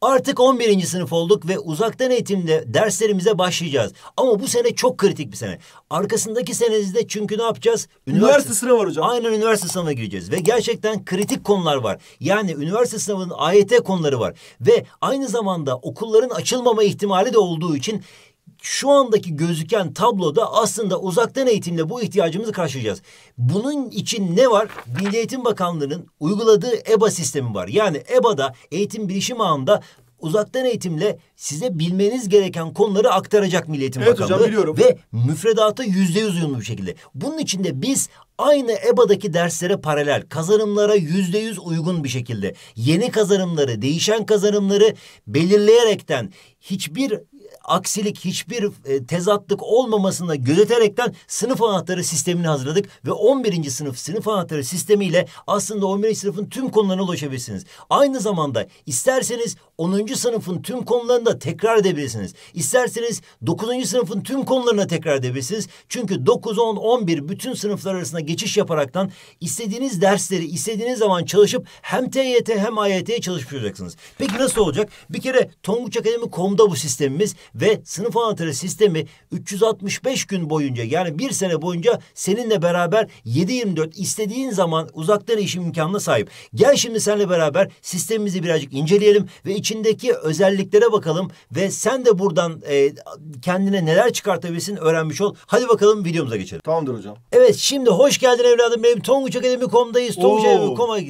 Artık 11. sınıf olduk ve uzaktan eğitimde derslerimize başlayacağız. Ama bu sene çok kritik bir sene. Arkasındaki senenizde çünkü ne yapacağız? Üniversite, üniversite sınavı var hocam. Aynen üniversite sınavına gireceğiz ve gerçekten kritik konular var. Yani üniversite sınavının AYT konuları var ve aynı zamanda okulların açılmama ihtimali de olduğu için şu andaki gözüken tabloda aslında uzaktan eğitimle bu ihtiyacımızı karşılayacağız. Bunun için ne var? Milli Eğitim Bakanlığı'nın uyguladığı EBA sistemi var. Yani EBA'da eğitim bilişim ağında uzaktan eğitimle size bilmeniz gereken konuları aktaracak Milli Eğitim evet, Bakanlığı. Hocam, biliyorum. Ve müfredata yüzde yüz uyumlu bir şekilde. Bunun için de biz aynı EBA'daki derslere paralel kazanımlara yüzde yüz uygun bir şekilde yeni kazanımları, değişen kazanımları belirleyerekten hiçbir aksilik, hiçbir e, tezatlık olmamasını gözeterekten sınıf anahtarı sistemini hazırladık ve 11. sınıf sınıf anahtarı sistemiyle aslında 11. sınıfın tüm konularına ulaşabilirsiniz. Aynı zamanda isterseniz 10. sınıfın tüm konularını da tekrar edebilirsiniz. İsterseniz 9. sınıfın tüm konularına tekrar edebilirsiniz. Çünkü 9, 10, 11 bütün sınıflar arasında geçiş yaparaktan istediğiniz dersleri istediğiniz zaman çalışıp hem TYT hem AYT'ye çalışmış Peki nasıl olacak? Bir kere tonguçakademi.com'da bu sistemimiz ve sınıf anahtarı sistemi 365 gün boyunca yani bir sene boyunca seninle beraber 7-24 istediğin zaman uzaktan erişim imkanına sahip. Gel şimdi seninle beraber sistemimizi birazcık inceleyelim ve içindeki özelliklere bakalım ve sen de buradan e, kendine neler çıkartabilirsin öğrenmiş ol. Hadi bakalım videomuza geçelim. Tamamdır hocam. Evet şimdi hoş geldin evladım benim Tonguç Akademi.com'dayız.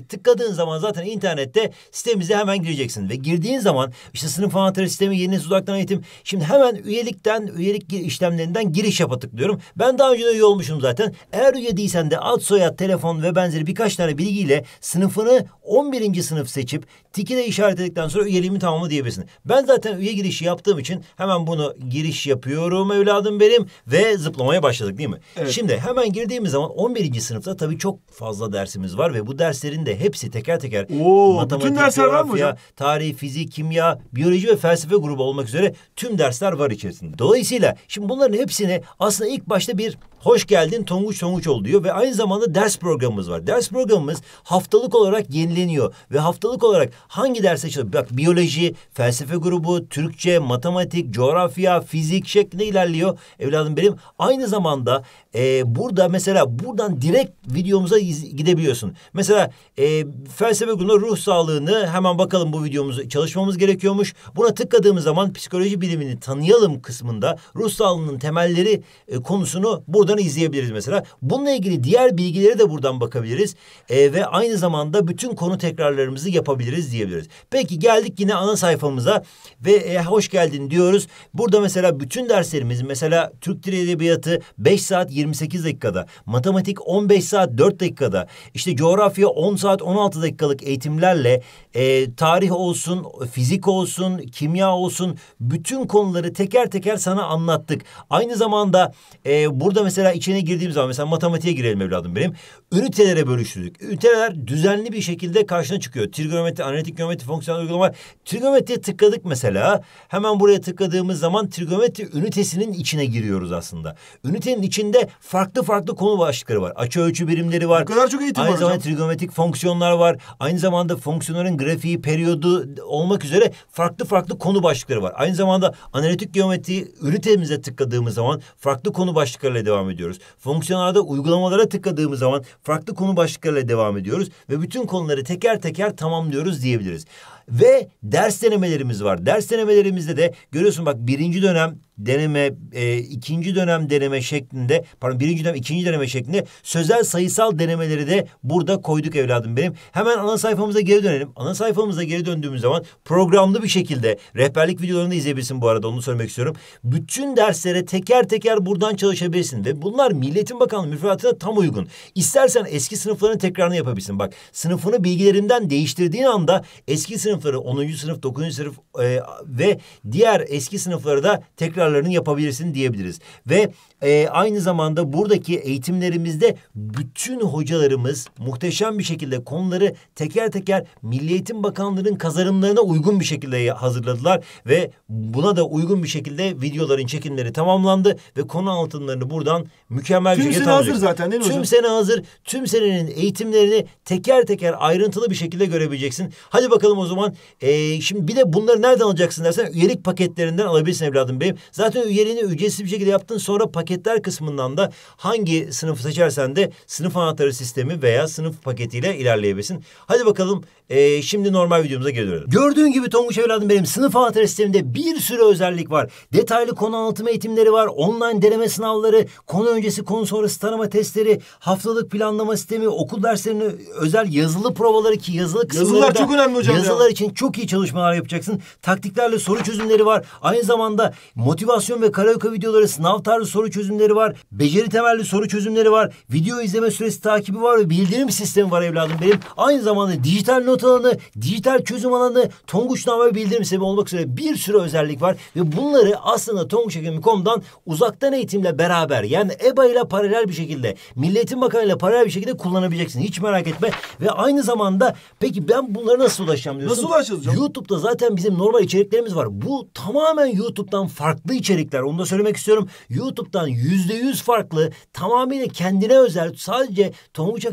tıkladığın zaman zaten internette sitemize hemen gireceksin ve girdiğin zaman işte sınıf anahtarı sistemi, yeni uzaktan eğitim, şimdi Şimdi hemen üyelikten, üyelik işlemlerinden giriş yapa tıklıyorum. Ben daha önce de üye olmuşum zaten. Eğer üye değilsen de ad, soyad, telefon ve benzeri birkaç tane bilgiyle sınıfını 11. sınıf seçip tiki de işaretledikten sonra üyeliğimi tamamı diyebilirsin. Ben zaten üye girişi yaptığım için hemen bunu giriş yapıyorum evladım benim ve zıplamaya başladık değil mi? Evet. Şimdi hemen girdiğimiz zaman 11. sınıfta tabii çok fazla dersimiz var ve bu derslerin de hepsi teker teker Oo, matematik, bütün dersler var mı hocam? tarih, fizik, kimya, biyoloji ve felsefe grubu olmak üzere tüm ders dersler var içerisinde. Dolayısıyla şimdi bunların hepsini aslında ilk başta bir hoş geldin Tonguç Tonguç ol diyor ve aynı zamanda ders programımız var. Ders programımız haftalık olarak yenileniyor ve haftalık olarak hangi ders çalışıyor? Bak biyoloji, felsefe grubu, Türkçe, matematik, coğrafya, fizik şeklinde ilerliyor evladım benim. Aynı zamanda e, burada mesela buradan direkt videomuza gidebiliyorsun. Mesela e, felsefe grubu ruh sağlığını hemen bakalım bu videomuzu çalışmamız gerekiyormuş. Buna tıkladığımız zaman psikoloji bilimini e, tanıyalım kısmında Rus sağlığının temelleri e, konusunu buradan izleyebiliriz mesela. Bununla ilgili diğer bilgileri de buradan bakabiliriz e, ve aynı zamanda bütün konu tekrarlarımızı yapabiliriz diyebiliriz. Peki geldik yine ana sayfamıza ve e, hoş geldin diyoruz. Burada mesela bütün derslerimiz mesela Türk Dili Edebiyatı 5 saat 28 dakikada, matematik 15 saat 4 dakikada, işte coğrafya 10 saat 16 dakikalık eğitimlerle e, tarih olsun, fizik olsun, kimya olsun bütün konuları teker teker sana anlattık. Aynı zamanda e, burada mesela içine girdiğim zaman mesela matematiğe girelim evladım benim. Ünitelere bölüştürdük. Üniteler düzenli bir şekilde karşına çıkıyor. Trigonometri, analitik geometri, fonksiyonel uygulamalar. Trigonometriye tıkladık mesela. Hemen buraya tıkladığımız zaman trigonometri ünitesinin içine giriyoruz aslında. Ünitenin içinde farklı farklı konu başlıkları var. Açı ölçü birimleri var. Bu kadar çok eğitim Aynı var zamanda hocam. trigonometrik fonksiyonlar var. Aynı zamanda fonksiyonların grafiği, periyodu olmak üzere farklı farklı konu başlıkları var. Aynı zamanda Analitik geometriyi ünitemize tıkladığımız zaman farklı konu başlıklarıyla devam ediyoruz. Fonksiyonlarda uygulamalara tıkladığımız zaman farklı konu başlıklarıyla devam ediyoruz ve bütün konuları teker teker tamamlıyoruz diyebiliriz. Ve ders denemelerimiz var. Ders denemelerimizde de görüyorsun bak birinci dönem deneme e, ikinci dönem deneme şeklinde pardon birinci dönem ikinci deneme şeklinde sözel sayısal denemeleri de burada koyduk evladım benim. Hemen ana sayfamıza geri dönelim. Ana sayfamıza geri döndüğümüz zaman programlı bir şekilde rehberlik videolarını da izleyebilirsin bu arada onu söylemek istiyorum. Bütün derslere teker teker buradan çalışabilirsin ve bunlar Milletin Bakanlığı müfredatına tam uygun. İstersen eski sınıfların tekrarını yapabilirsin. Bak sınıfını bilgilerinden değiştirdiğin anda eski sınıfları 10. sınıf 9. sınıf e, ve diğer eski sınıfları da tekrar tekrarlarını yapabilirsin diyebiliriz. Ve e, aynı zamanda buradaki eğitimlerimizde bütün hocalarımız muhteşem bir şekilde konuları teker teker Milli Eğitim Bakanlığı'nın kazanımlarına uygun bir şekilde hazırladılar ve buna da uygun bir şekilde videoların çekimleri tamamlandı ve konu altınlarını buradan mükemmel bir şekilde Tüm sene hazır zaten değil mi tüm hocam? Tüm sene hazır. Tüm senenin eğitimlerini teker teker ayrıntılı bir şekilde görebileceksin. Hadi bakalım o zaman. E, şimdi bir de bunları nereden alacaksın dersen üyelik paketlerinden alabilirsin evladım benim. Zaten üyeliğini ücretsiz bir şekilde yaptın. Sonra paketler kısmından da hangi sınıfı seçersen de sınıf anahtarı sistemi veya sınıf paketiyle ilerleyebilirsin. Hadi bakalım e, şimdi normal videomuza geri dönelim. Gördüğün gibi Tonguç evladım benim sınıf anahtarı sisteminde bir sürü özellik var. Detaylı konu anlatım eğitimleri var. Online deneme sınavları, konu öncesi konu sonrası tanıma testleri, haftalık planlama sistemi, okul derslerine özel yazılı provaları ki yazılı kısımları Yazılar çok önemli hocam. Yazılar ya. için çok iyi çalışmalar yapacaksın. Taktiklerle soru çözümleri var. Aynı zamanda motivasyon motivasyon ve karaoke videoları, sınav tarzı soru çözümleri var, beceri temelli soru çözümleri var, video izleme süresi takibi var ve bildirim sistemi var evladım benim. Aynı zamanda dijital not alanı, dijital çözüm alanı, Tonguçname ve bildirim sistemi olmak üzere bir sürü özellik var ve bunları aslında tonguçekimi.com'dan uzaktan eğitimle beraber yani EBA ile paralel bir şekilde, Milliyetin Bakanı ile paralel bir şekilde kullanabileceksin. Hiç merak etme ve aynı zamanda peki ben bunları nasıl ulaşacağım diyorsun. Nasıl ulaşacağım? YouTube'da zaten bizim normal içeriklerimiz var. Bu tamamen YouTube'dan farklı içerikler onu da söylemek istiyorum. YouTube'dan yüzde yüz farklı tamamıyla kendine özel sadece Tonguç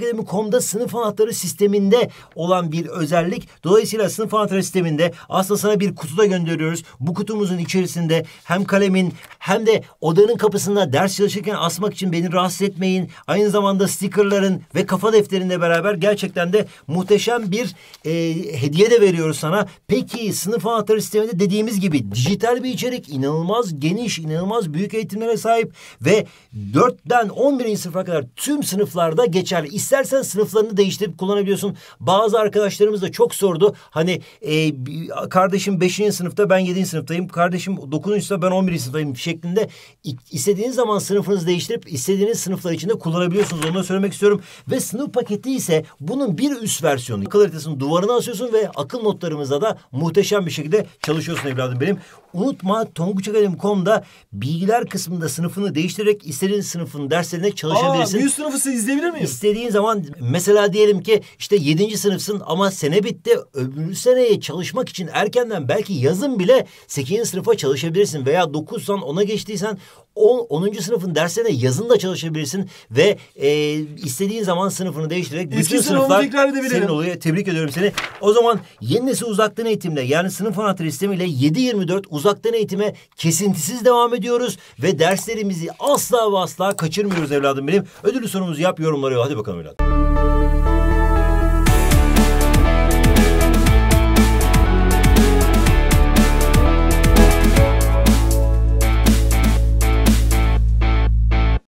sınıf anahtarı sisteminde olan bir özellik. Dolayısıyla sınıf anahtarı sisteminde aslında sana bir kutuda gönderiyoruz. Bu kutumuzun içerisinde hem kalemin hem de odanın kapısında ders çalışırken asmak için beni rahatsız etmeyin. Aynı zamanda stickerların ve kafa defterinde beraber gerçekten de muhteşem bir e, hediye de veriyoruz sana. Peki sınıf anahtarı sisteminde dediğimiz gibi dijital bir içerik inanılmaz geniş, inanılmaz büyük eğitimlere sahip ve dörtten 11. birinci sınıfa kadar tüm sınıflarda geçerli. İstersen sınıflarını değiştirip kullanabiliyorsun. Bazı arkadaşlarımız da çok sordu. Hani e, kardeşim 5. sınıfta ben 7. sınıftayım. Kardeşim 9. sınıfta ben 11. sınıftayım şeklinde istediğiniz zaman sınıfınızı değiştirip istediğiniz sınıflar içinde kullanabiliyorsunuz. Onu da söylemek istiyorum. Ve sınıf paketi ise bunun bir üst versiyonu. Akıl haritasının duvarına asıyorsun ve akıl notlarımızda da muhteşem bir şekilde çalışıyorsun evladım benim unutma tonguçakademi.com'da bilgiler kısmında sınıfını değiştirerek istediğin sınıfın derslerine çalışabilirsin. Aa, büyük sınıfı siz izleyebilir miyim? İstediğin zaman mesela diyelim ki işte yedinci sınıfsın ama sene bitti. Öbür seneye çalışmak için erkenden belki yazın bile sekizinci sınıfa çalışabilirsin veya dokuzsan ona geçtiysen 10. sınıfın derslerine yazın da çalışabilirsin ve e, istediğin zaman sınıfını değiştirerek Eski bütün sınıflar tekrar senin oluyor. Tebrik ediyorum seni. O zaman yeni nesil uzaktan eğitimle yani sınıf anahtarı sistemiyle 7-24 uzaktan eğitime kesintisiz devam ediyoruz ve derslerimizi asla ve asla kaçırmıyoruz evladım benim. Ödülü sorumuzu yap yorumları hadi bakalım evladım.